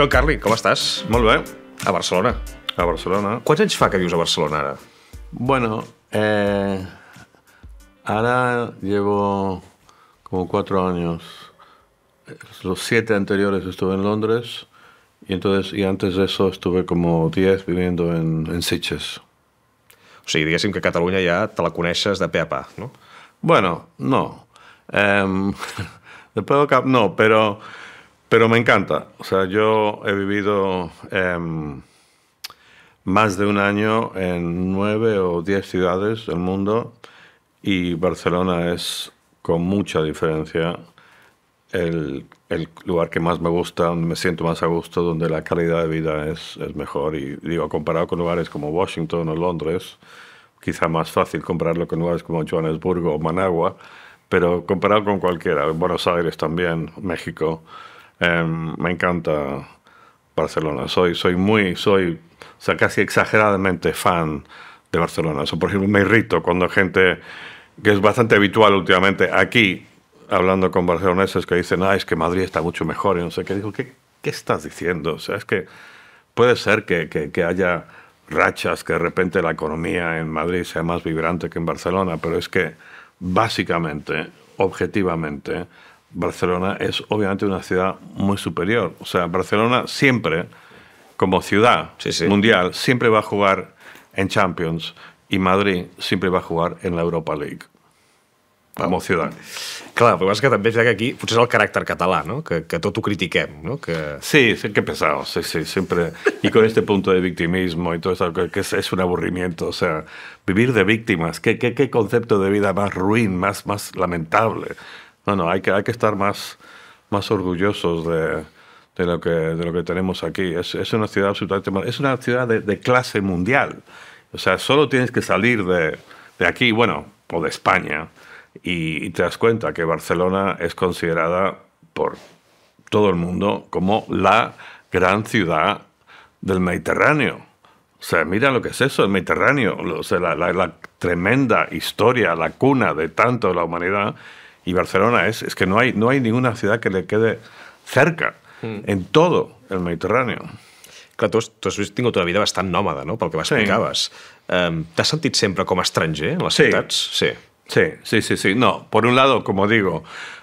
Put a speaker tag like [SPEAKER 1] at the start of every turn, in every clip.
[SPEAKER 1] Hola Carly, ¿cómo estás? Molt A Barcelona. A Barcelona. ¿Cuántos anys fa que a Barcelona ahora?
[SPEAKER 2] Bueno, eh, ahora llevo como cuatro años. Los siete anteriores estuve en Londres y entonces y antes de eso estuve como diez viviendo en, en Sitges. O sigui, diguéssim que Cataluña ya te la coneixes de pe a no? Bueno, no. Después... Em, de no, pero... Pero me encanta. O sea, yo he vivido em, más de un año en nueve o diez ciudades del mundo y Barcelona es con mucha diferencia el, lugar que más me gusta, donde me siento más a gusto, donde la calidad de vida es, mejor. Y digo, comparado con lugares como Washington o Londres, quizá más fácil compararlo con lugares como Johannesburgo o Managua, pero comparado con cualquiera, Buenos Aires también, México, Em, me encanta Barcelona. Soy, soy muy, soy, sea, casi exageradamente fan de Barcelona. Eso, por ejemplo, me irrito cuando gente, que es bastante habitual últimamente aquí, hablando con barceloneses que dicen, ah, es que Madrid está mucho mejor y no sé qué. Digo, ¿qué, estás diciendo? O sea, es que puede ser que haya rachas, que de repente la economía en Madrid sea más vibrante que en Barcelona, pero es que básicamente, objetivamente, Barcelona es obviamente una ciudad muy superior. O sea, Barcelona siempre, como ciudad mundial, siempre va a jugar en Champions y Madrid siempre va a jugar en la Europa League. como ciudad. Claro, pero es que que aquí pues es el carácter catalán, no? que, todo tú critique No? Sí, sí, qué pesado, sí, sí, siempre. Y con este punto de victimismo y todo eso, que es, es un aburrimiento. O sea, vivir de víctimas, ¿qué, qué, qué concepto de vida más ruin, más, más lamentable? no, hay que, hay que estar más, más orgullosos de, lo, que, de lo que tenemos aquí. Es, una ciudad absolutamente... Es una ciudad de, clase mundial. O sea, solo tienes que salir de, aquí, bueno, o de España, y, te das cuenta que Barcelona es considerada por todo el mundo como la gran ciudad del Mediterráneo. O sea, mira lo que es eso, el Mediterráneo, la, la, tremenda historia, la cuna de tanto de la humanidad, y Barcelona es, es que no hay, no hay ninguna ciudad que le quede cerca hmm. en todo el Mediterráneo. Clar, tu, has, tu vida bastante
[SPEAKER 1] nómada, no?, porque que m'explicaves. Sí. Em, ¿Te has sentido siempre como extranjero en las sí. Sí.
[SPEAKER 2] sí, sí, sí, sí. No, por un lado, como digo,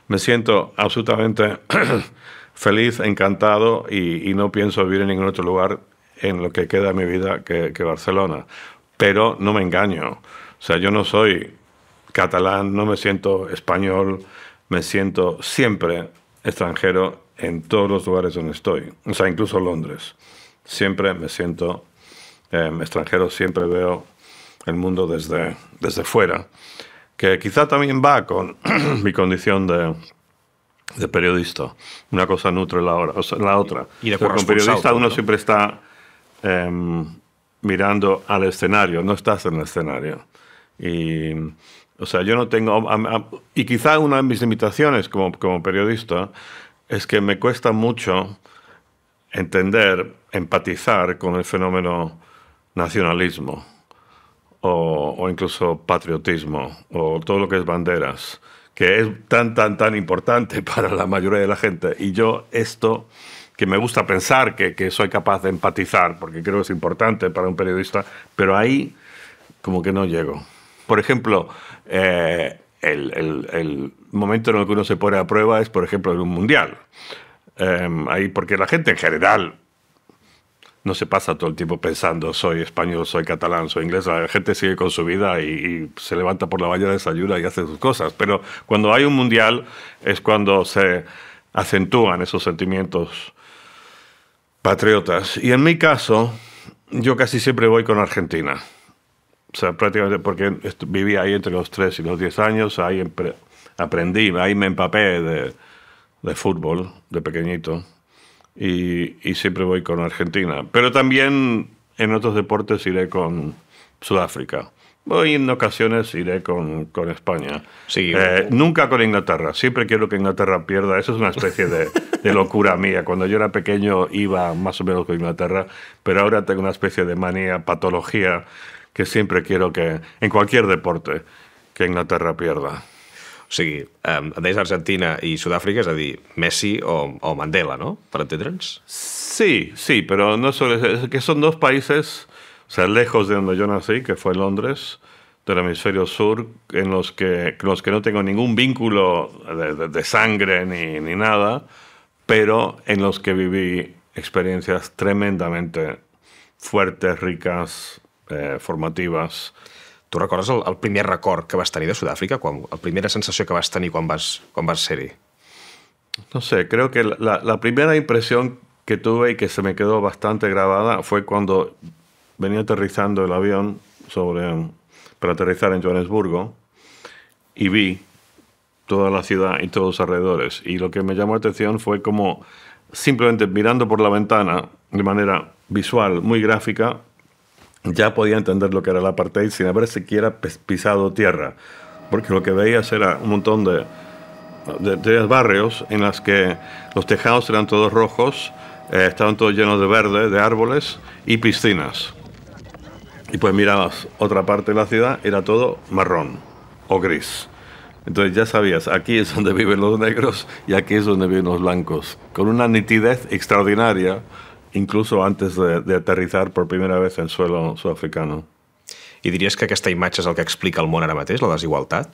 [SPEAKER 2] me siento absolutamente feliz, encantado y, no pienso vivir en ningún otro lugar en lo que queda de mi vida que, que Barcelona. Pero no me engaño. O sea, yo no soy catalán, no me siento español, me siento siempre extranjero en todos los lugares donde estoy, o sea, incluso Londres. Siempre me siento em, extranjero, siempre veo el mundo desde, desde fuera, que quizá también va con mi condición de, periodista. Una cosa nutre la, la otra. Y como periodista uno siempre está em, mirando al escenario, no estás en el escenario. Y o sea, yo no tengo... Y quizá una de mis limitaciones como, como periodista es que me cuesta mucho entender, empatizar con el fenómeno nacionalismo o, incluso patriotismo o todo lo que es banderas, que es tan, tan, tan importante para la mayoría de la gente. Y yo esto, que me gusta pensar que, que soy capaz de empatizar, porque creo que es importante para un periodista, pero ahí como que no llego. Por ejemplo, eh, el, momento en el que uno se pone a prueba es, por ejemplo, en un mundial. Em, ahí, porque la gente en general no se pasa todo el tiempo pensando soy español, soy catalán, soy inglés. La gente sigue con su vida y, se levanta por la valla, desayuna y hace sus cosas. Pero cuando hay un mundial es cuando se acentúan esos sentimientos patriotas. Y en mi caso, yo casi siempre voy con Argentina. O sea, prácticamente porque viví ahí entre los 3 y los 10 años, ahí aprendí, ahí me empapé de, de fútbol de pequeñito y, siempre voy con Argentina. Pero también en otros deportes iré con Sudáfrica. Voy en ocasiones iré con, con España. Eh, nunca con Inglaterra. Siempre quiero que Inglaterra pierda. Eso es una especie de, de locura mía. Cuando yo era pequeño iba más o menos con Inglaterra, pero ahora tengo una especie de manía, patología que siempre quiero que, en cualquier deporte, que Inglaterra
[SPEAKER 1] pierda. O sigui, em, em Argentina y Sudáfrica, es decir, Messi o, o Mandela, no?
[SPEAKER 2] Para entendre'ns? Sí, sí, pero no solo que son dos países, o sea, lejos de donde yo nací, que fue Londres, del hemisferio sur, en los que, los que no tengo ningún vínculo de, de sangre ni, ni nada, pero en los que viví experiencias tremendamente fuertes, ricas, eh, formativas... ¿Tú Tu el, primer record que vas tenir de
[SPEAKER 1] Sudáfrica, àfrica La primera sensación que vas tener cuando vas, quan vas ser No sé, creo que
[SPEAKER 2] la, primera impresión que tuve y que se me quedó bastante grabada fue cuando venía aterrizando el avión sobre, para aterrizar en Johannesburgo y vi toda la ciudad y todos los alrededores. Y lo que me llamó la atención fue como simplemente mirando por la ventana de manera visual, muy gráfica, ya podía entender lo que era el apartheid sin haber siquiera pisado tierra, porque lo que veías era un montón de, barrios en las que los tejados eran todos rojos, eh, estaban todos llenos de verde, de árboles y piscinas. Y pues mirabas otra parte de la ciudad, era todo marrón o gris. Entonces ya sabías, aquí es donde viven los negros y aquí es donde viven los blancos, con una nitidez extraordinaria incluso antes de, aterrizar por primera vez en suelo sudafricano. ¿Y dirías que esta imagen es el que explica el món ara mateix, la desigualdad?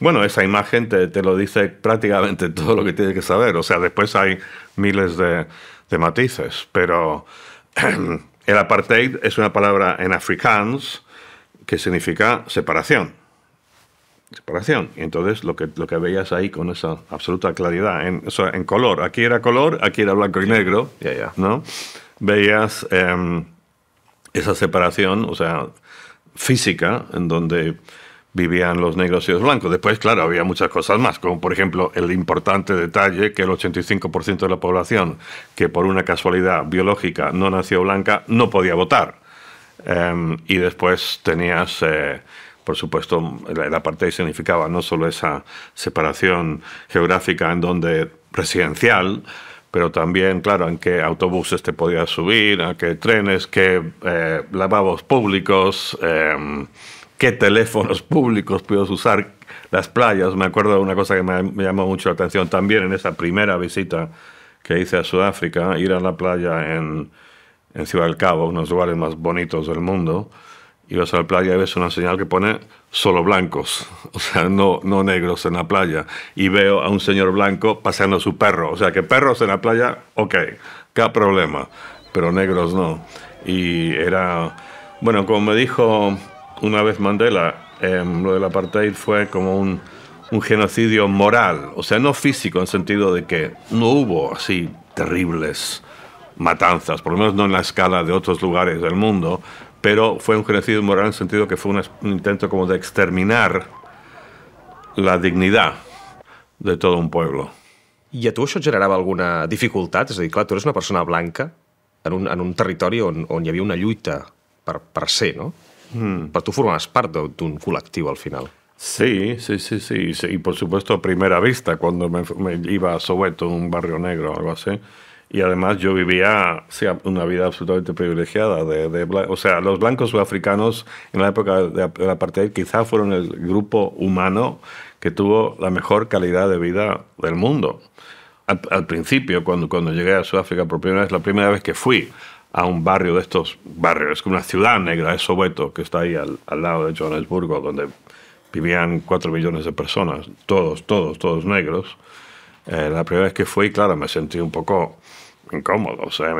[SPEAKER 2] Bueno, esa imagen te, lo dice prácticamente todo lo que tienes que saber. O sea, después hay miles de, de matices, pero el apartheid es una palabra en afrikaans que significa separación separación. Y entonces lo que, lo que veías ahí con esa absoluta claridad, en, en color, aquí era color, aquí era blanco y negro, ¿no? Veías em, esa separación, o sea, física, en donde vivían los negros y los blancos. Después, claro, había muchas cosas más, como por ejemplo el importante detalle que el 85% de la población que por una casualidad biológica no nació blanca no podía votar. Em, y después tenías... Eh, por supuesto, el apartheid significaba no solo esa separación geográfica en donde residencial, pero también, claro, en qué autobuses te podías subir, a qué trenes, qué eh, lavabos públicos, em, qué teléfonos públicos puedo usar, las playas. Me acuerdo de una cosa que me, llamó mucho la atención también en esa primera visita que hice a Sudáfrica, ir a la playa en, en Ciudad del Cabo, unos lugares más bonitos del mundo y vas a la playa y ves una señal que pone solo blancos, o sea, no, no negros en la playa. Y veo a un señor blanco paseando a su perro. O sea, que perros en la playa, ok, qué problema, pero negros no. Y era, bueno, como me dijo una vez Mandela, em, lo del apartheid fue como un, un genocidio moral, o sea, no físico en el sentido de que no hubo así terribles matanzas, por lo menos no en la escala de otros lugares del mundo, pero fue un genocidio moral en el sentido que fue un, intento como de exterminar la dignidad de todo un pueblo. ¿Y a tu eso generaba
[SPEAKER 1] alguna dificultad? Es decir, claro, tú eres una persona blanca en un, territorio donde había una lluita
[SPEAKER 2] para per ser, no? tú tú parte parte un un activo al final. Sí, sí, sí, sí, Y por supuesto a primera vista, cuando me, me iba a Soweto, un barrio negro o algo así, y además yo vivía una vida absolutamente privilegiada. De, o sea, los blancos sudafricanos en la época de, la apartheid quizá fueron el grupo humano que tuvo la mejor calidad de vida del mundo. Al, principio, cuando, cuando llegué a Sudáfrica por primera vez, la primera vez que fui a un barrio de estos barrios, una ciudad negra, es Soweto, que está ahí al, lado de Johannesburgo, donde vivían cuatro millones de personas, todos, todos, todos negros. Eh, la primera vez que fui, claro, me sentí un poco incómodo. O sea,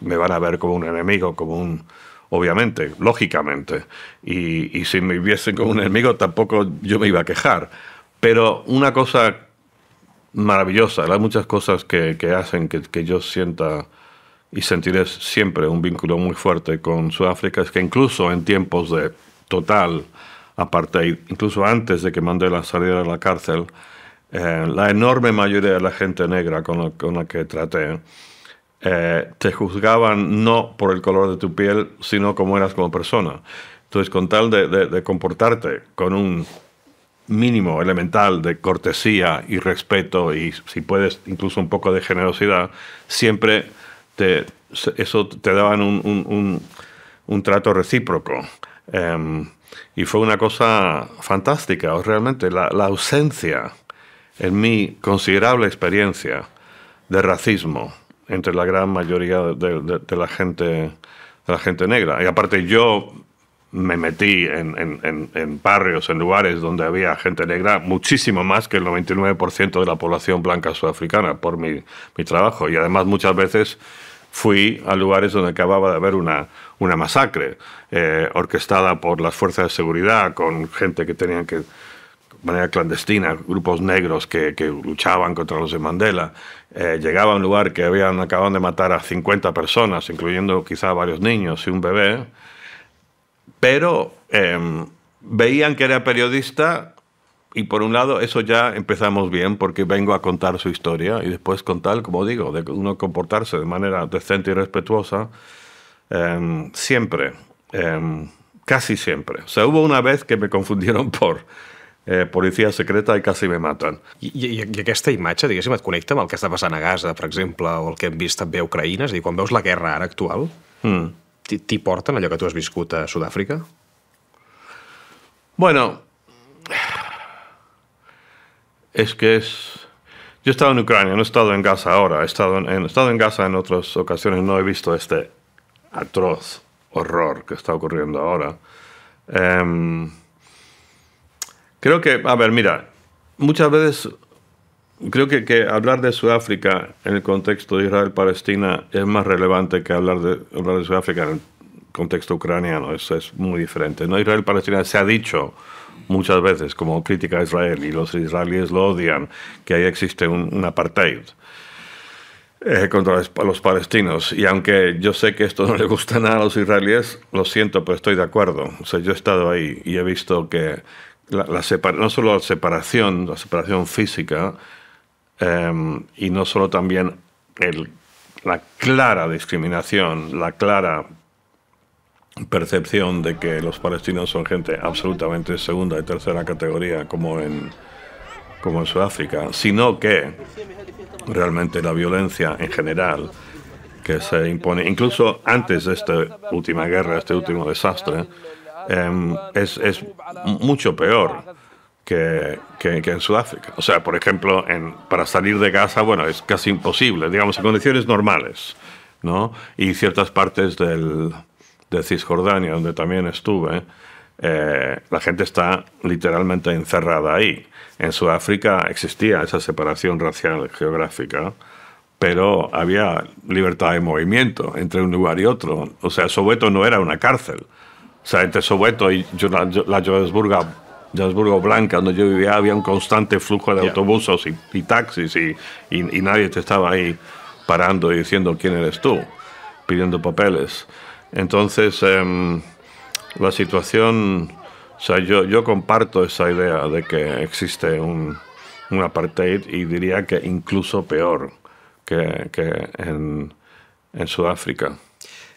[SPEAKER 2] me, van a ver como un enemigo, como un. Obviamente, lógicamente. Y, y si me viesen como un enemigo, tampoco yo me iba a quejar. Pero una cosa maravillosa, hay muchas cosas que, que hacen que, que, yo sienta y sentiré siempre un vínculo muy fuerte con Sudáfrica, es que incluso en tiempos de total apartheid, incluso antes de que Mandela saliera de la cárcel, eh, la enorme mayoría de la gente negra con la que traté, eh, te juzgaban no por el color de tu piel, sino como eras como persona. Entonces, con tal de, comportarte con un mínimo elemental de cortesía y respeto y si puedes incluso un poco de generosidad, siempre te, eso te daban un, un, trato recíproco. Em, y fue una cosa fantástica, realmente, la, ausencia en mi considerable experiencia de racismo entre la gran mayoría de, la, gente, la gente negra. Y aparte yo me metí en, en, barrios, en lugares donde había gente negra, muchísimo más que el 99% de la población blanca sudafricana por mi, trabajo. Y además muchas veces fui a lugares donde acababa de haber una, una masacre eh, orquestada por las fuerzas de seguridad, con gente que tenían que manera clandestina, grupos negros que, luchaban contra los de Mandela. Eh, llegaba a un lugar que habían acabado de matar a 50 personas, incluyendo quizá varios niños y un bebé, pero em, veían que era periodista y por un lado eso ya empezamos bien porque vengo a contar su historia y después contar, como digo, de uno comportarse de manera decente y respetuosa, em, siempre, em, casi siempre. O sea, hubo una vez que me confundieron por eh,
[SPEAKER 1] Policia Secreta i Quasi Me Maten. I, i, I aquesta imatge, diguéssim, et connecta amb el que està passant a Gaza, per exemple, o el que hem vist també a Ucraïna? És a dir, quan veus la guerra ara actual, mm. t'hi porten allò
[SPEAKER 2] que tu has viscut a Sud-àfrica? Bueno, es que es... Yo he estado en Ucrania, no he estado en Gaza ahora, he estado en, he estado en Gaza en otras ocasiones, no he visto este atroz horror que está ocurriendo ahora. Eh, Creo que, a ver, mira, muchas veces creo que, que hablar de Sudáfrica en el contexto de Israel-Palestina es más relevante que hablar de, hablar de Sudáfrica en el contexto ucraniano. Eso es muy diferente. ¿no? Israel-Palestina se ha dicho muchas veces como crítica a Israel y los israelíes lo odian, que ahí existe un, un apartheid eh, contra los palestinos. Y aunque yo sé que esto no le gusta nada a los israelíes, lo siento, pero estoy de acuerdo. O sea, yo he estado ahí y he visto que, la, no solo la separación, la separación física, em, y no solo también el, la clara discriminación, la clara percepción de que los palestinos son gente absolutamente segunda y tercera categoría, como en, como en Sudáfrica, sino que realmente la violencia en general que se impone, incluso antes de esta última guerra, este último desastre, Em, es, es, mucho peor que, que, en Sudáfrica. O sea, por ejemplo, para salir de casa bueno, es casi imposible, digamos, en condiciones normales, ¿no? Y ciertas partes del, de Cisjordania, donde también estuve, eh, la gente está literalmente encerrada ahí. En Sudáfrica existía esa separación racial geográfica, pero había libertad de movimiento entre un lugar y otro. O sea, Soweto no era una cárcel entre Soweto y la Johannesburgo, Blanca, donde yo vivía, había un constante flujo de autobuses autobusos y, taxis y, nadie te estaba ahí parando y diciendo quién eres tú, pidiendo papeles. Entonces, em, la situación, o sea, yo, comparto esa idea de que existe un, apartheid y diría que incluso peor que, en Sudáfrica.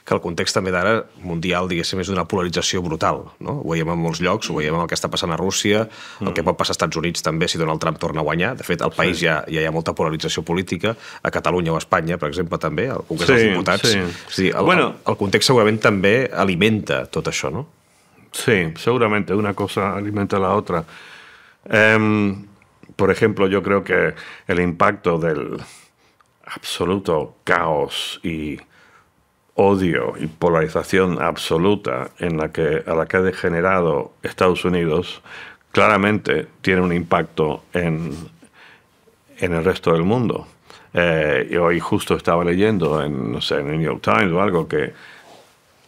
[SPEAKER 2] que el context també d'ara mundial,
[SPEAKER 1] diguéssim, és d'una polarització brutal. No? Ho veiem en molts llocs, ho veiem en el que està passant a Rússia, el que mm. pot passar als Estats Units també si Donald Trump torna a guanyar. De fet, al país sí. ja, ja hi ha molta polarització política, a Catalunya o a Espanya, per exemple, també, al Congrés sí, dels Diputats. Sí. Sí, el, bueno, el, context segurament també
[SPEAKER 2] alimenta tot això, no? Sí, seguramente una cosa alimenta la otra. Eh, por ejemplo, yo creo que el impacto del absoluto caos y odio y polarización absoluta en la que, a la que ha degenerado Estados Unidos claramente tiene un impacto en, el resto del mundo. Eh, hoy justo estaba leyendo en, en el New York Times o algo que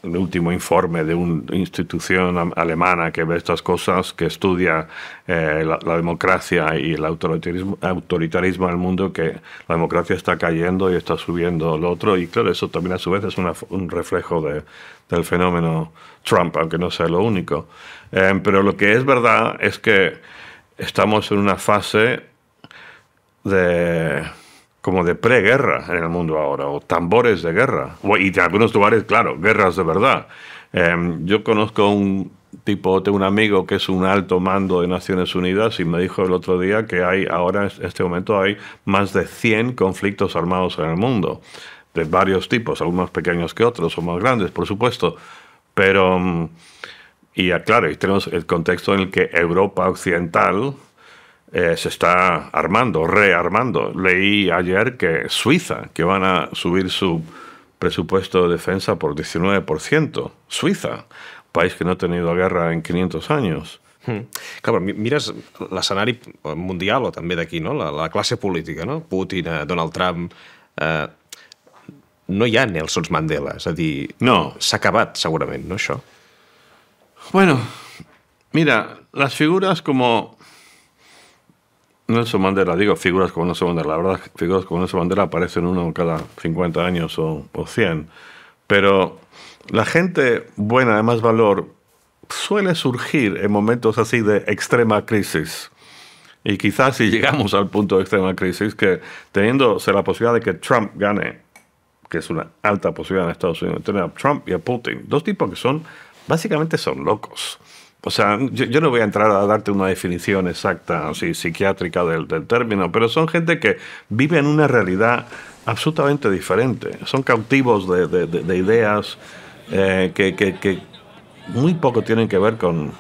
[SPEAKER 2] el último informe de una institución alemana que ve estas cosas, que estudia eh, la, democracia y el autoritarismo, autoritarismo el mundo, que la democracia está cayendo y está subiendo lo otro. Y claro, eso también a su vez es un reflejo del fenómeno Trump, aunque no sea lo único. Eh, pero lo que es verdad es que estamos en una fase de como de preguerra en el mundo ahora, o tambores de guerra, y de algunos lugares, claro, guerras de verdad. Em, yo conozco un tipo, tengo un amigo que es un alto mando de Naciones Unidas y me dijo el otro día que hay ahora, en este momento, hay más de 100 conflictos armados en el mundo, de varios tipos, algunos pequeños que otros, o más grandes, por supuesto, pero... Mm, y claro, y tenemos el contexto en el que Europa Occidental, eh, se está armando, rearmando. Leí ayer que Suiza, que van a subir su presupuesto de defensa por 19%. Suiza, país que no ha tenido guerra en 500 años. Hmm. Clar, mires
[SPEAKER 1] l'escenari mundial o també d'aquí, no? la, la classe política, no? Putin, eh, Donald Trump... Eh, no hi ha Nelson Mandela, és a dir, no. s'ha acabat segurament, no,
[SPEAKER 2] això? Bueno, mira, las figuras como No Nelson bandera digo figuras como Nelson bandera la verdad, figuras como Nelson bandera aparecen uno cada 50 años o, o 100, pero la gente buena, de más valor, suele surgir en momentos así de extrema crisis. Y quizás si llegamos al punto de extrema crisis, que teniéndose la posibilidad de que Trump gane, que es una alta posibilidad en Estados Unidos, tener a Trump y a Putin, dos tipos que son, básicamente son locos. O sea, yo, no voy a entrar a darte una definición exacta, así, psiquiátrica del, término, pero son gente que vive en una realidad absolutamente diferente. Son cautivos de, ideas eh, que, muy poco tienen que ver con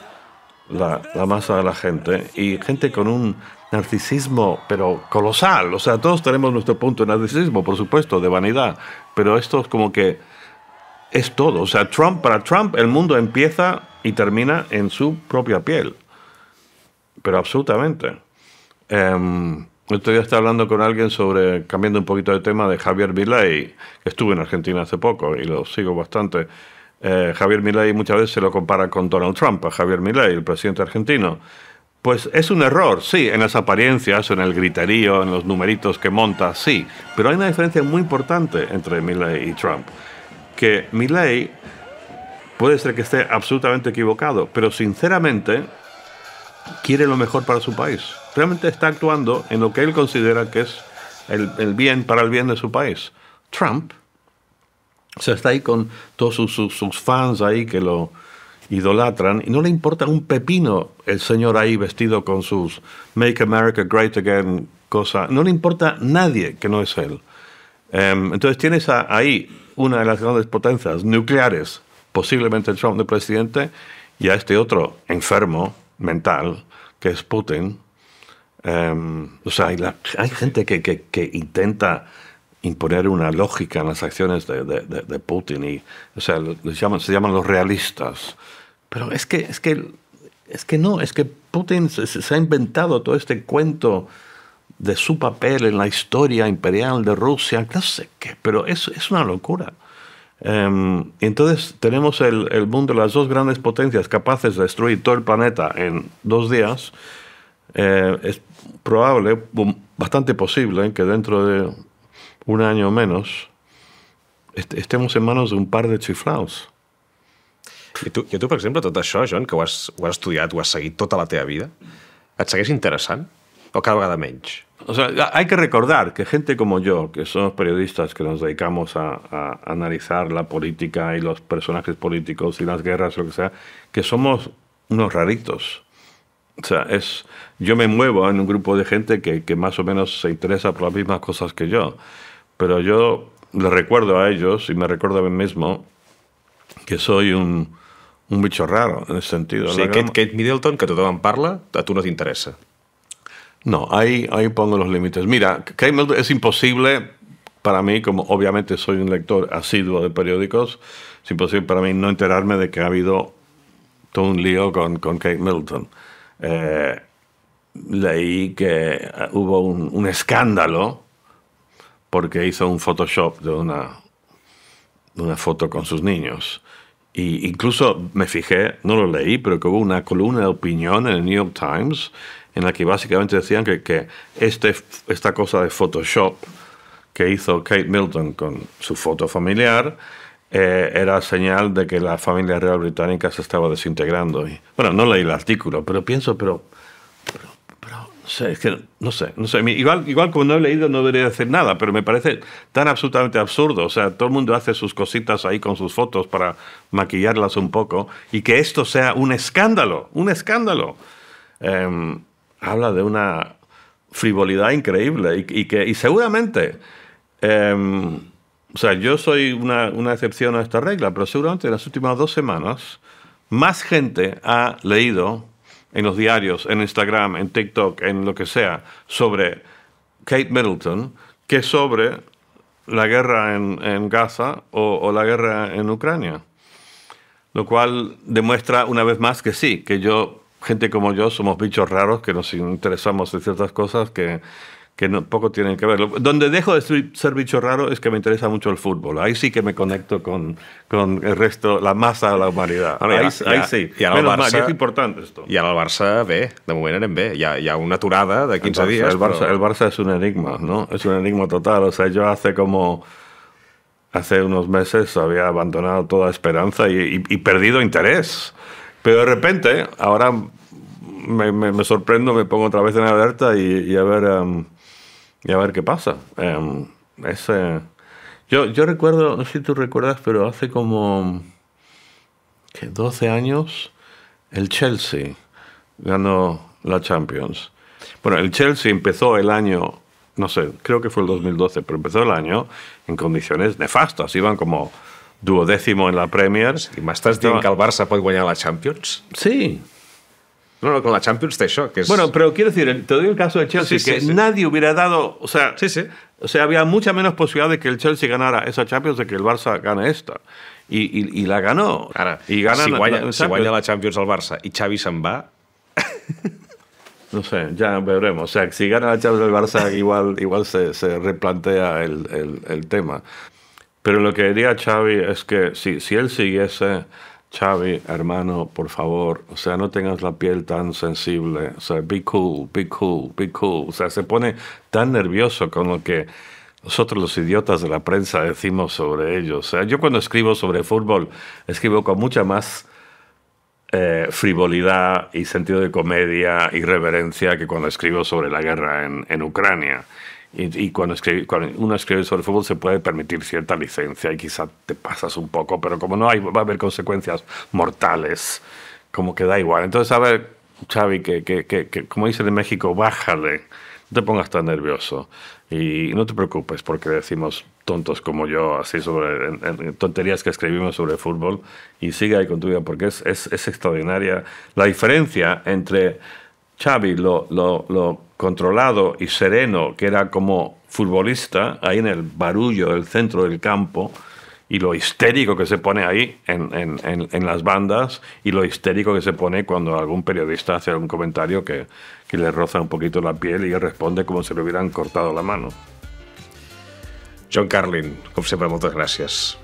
[SPEAKER 2] la, la masa de la gente y gente con un narcisismo, pero colosal. O sea, todos tenemos nuestro punto de narcisismo, por supuesto, de vanidad, pero esto es como que es todo. O sea, Trump, para Trump el mundo empieza y termina en su propia piel. Pero absolutamente. Estoy em, ya está hablando con alguien sobre, cambiando un poquito de tema, de Javier Milei, que estuvo en Argentina hace poco y lo sigo bastante. Eh, Javier Milei muchas veces se lo compara con Donald Trump, a Javier Milei, el presidente argentino. Pues es un error, sí, en las apariencias, en el griterío, en los numeritos que monta, sí, pero hay una diferencia muy importante entre Milley y Trump, que Milley Puede ser que esté absolutamente equivocado, pero sinceramente quiere lo mejor para su país. Realmente está actuando en lo que él considera que es el, bien para el bien de su país. Trump o está ahí con todos sus, fans ahí que lo idolatran y no le importa un pepino el señor ahí vestido con sus Make America Great Again cosa. No le importa nadie que no es él. Em, entonces tienes ahí una de las grandes potencias nucleares posiblemente Trump de presidente, y a este otro enfermo mental que es Putin. Em, o sea, hay, gente que, intenta imponer una lógica en las acciones de, Putin y, o sea, se llaman los realistas. Pero es que, es que, es que no, es que Putin se, ha inventado todo este cuento de su papel en la historia imperial de Rusia, no sé qué, pero eso es una locura. Em, entonces tenemos el, el, mundo de las dos grandes potencias capaces de destruir todo el planeta en dos días. Eh, es probable, bastante posible, que dentro de un año o menos estemos en manos de un par de chiflados.
[SPEAKER 1] ¿Y tú, por ejemplo, tu, per exemple, John, que vas has, ho has estudiat, has tota la teva vida, et segueix
[SPEAKER 2] interesante? o cada sea, hay que recordar que gente como yo, que somos periodistas que nos dedicamos a, analizar la política y los personajes políticos y las guerras, lo que sea, que somos unos raritos. O sea, es, yo me muevo en un grupo de gente que, que más o menos se interesa por las mismas cosas que yo. Pero yo les recuerdo a ellos y me recuerdo a mí mismo que soy un, un bicho raro, en ese sentido... O Kate
[SPEAKER 1] Middleton que te toman parla,
[SPEAKER 2] a tú no te interesa... No, ahí, ahí pongo los límites. Mira, es imposible para mí, como obviamente soy un lector asiduo de periódicos, es imposible para mí no enterarme de que ha habido todo un lío con, con Kate Middleton. Eh, leí que eh, hubo un, escándalo porque hizo un Photoshop de una, una foto con sus niños. Y incluso me fijé, no lo leí, pero que hubo una columna de opinión en el New York Times en la que básicamente decían que, que este, esta cosa de Photoshop que hizo Kate Milton con su foto familiar eh, era señal de que la familia real británica se estaba desintegrando. bueno, no leí el artículo, pero pienso, pero, no sé, que no sé, no sé. Igual, igual como no he leído no debería decir nada, pero me parece tan absolutamente absurdo. O sea, todo el mundo hace sus cositas ahí con sus fotos para maquillarlas un poco y que esto sea un escándalo, un escándalo. Em, habla de una frivolidad increíble y, que seguramente, em, o sea, yo soy una, excepción a esta regla, pero seguramente en las últimas dos semanas más gente ha leído en los diarios, en Instagram, en TikTok, en lo que sea, sobre Kate Middleton que sobre la guerra en, Gaza o, o la guerra en Ucrania. Lo cual demuestra una vez más que sí, que yo gente como yo somos bichos raros que nos interesamos en ciertas cosas que, que no, poco tienen que ver. Donde dejo de ser bicho raro es que me interesa mucho el fútbol. Ahí sí que me conecto con, con el resto, la masa de la humanidad. ahí, sí. Y Menos Barça, esto. Y al Barça, ve, de momento, en ve. Ya, una turada de 15 días. El Barça, es un enigma, ¿no? Es un enigma total. O sea, yo hace como... Hace unos meses había abandonado toda esperanza y, y perdido interés. Pero de repente, ahora me, sorprendo, me pongo otra vez en alerta y, a, ver, em, y a ver qué pasa. Em, ese, yo, yo recuerdo, no sé si tú recuerdas, pero hace como 12 años el Chelsea ganó la Champions. Bueno, el Chelsea empezó el año, no sé, creo que fue el 2012, pero empezó el año en condiciones nefastas. Iban como duodécimo en la Premier. y m'estàs dient que el
[SPEAKER 1] Barça puede guanyar la Champions? Sí. No, no, con la Champions de Bueno, pero
[SPEAKER 2] quiero decir, te doy el caso de Chelsea, que nadie hubiera dado, o sea, o sea, había mucha menos posibilidad de que el Chelsea ganara esa Champions de que el Barça gane esta. Y la ganó. Y gana si, la, la Champions al Barça y Xavi se va... No sé, ya veremos. O sea, si gana la Champions el Barça, igual, igual se, replantea el tema. Pero lo que diría Xavi es que si, si él siguiese, Xavi, hermano, por favor, o sea, no tengas la piel tan sensible, o sea, be cool, be cool, be cool. O sea, se pone tan nervioso con lo que nosotros los idiotas de la prensa decimos sobre ellos. O sea, yo cuando escribo sobre fútbol, escribo con mucha más... Eh, frivolidad y sentido de comedia y reverencia que cuando escribo sobre la guerra en, en Ucrania. Y, cuando, cuando, uno escribe sobre fútbol se puede permitir cierta licencia y quizá te pasas un poco, pero como no hay, va a haber consecuencias mortales, como que da igual. Entonces, a ver, Xavi, que, que, que, como dicen en México, bájale, no te pongas tan nervioso y no te preocupes porque decimos tontos como yo, así sobre tonterías que escribimos sobre fútbol y sigue ahí con tu vida porque es, es, es extraordinaria la diferencia entre Xavi, lo, controlado y sereno que era como futbolista, ahí en el barullo del centro del campo, y lo histérico que se pone ahí en, las bandas y lo histérico que se pone cuando algún periodista hace algún comentario que, le roza un poquito la piel y responde como si le hubieran cortado la mano. John
[SPEAKER 1] Carlin, como muchas gracias.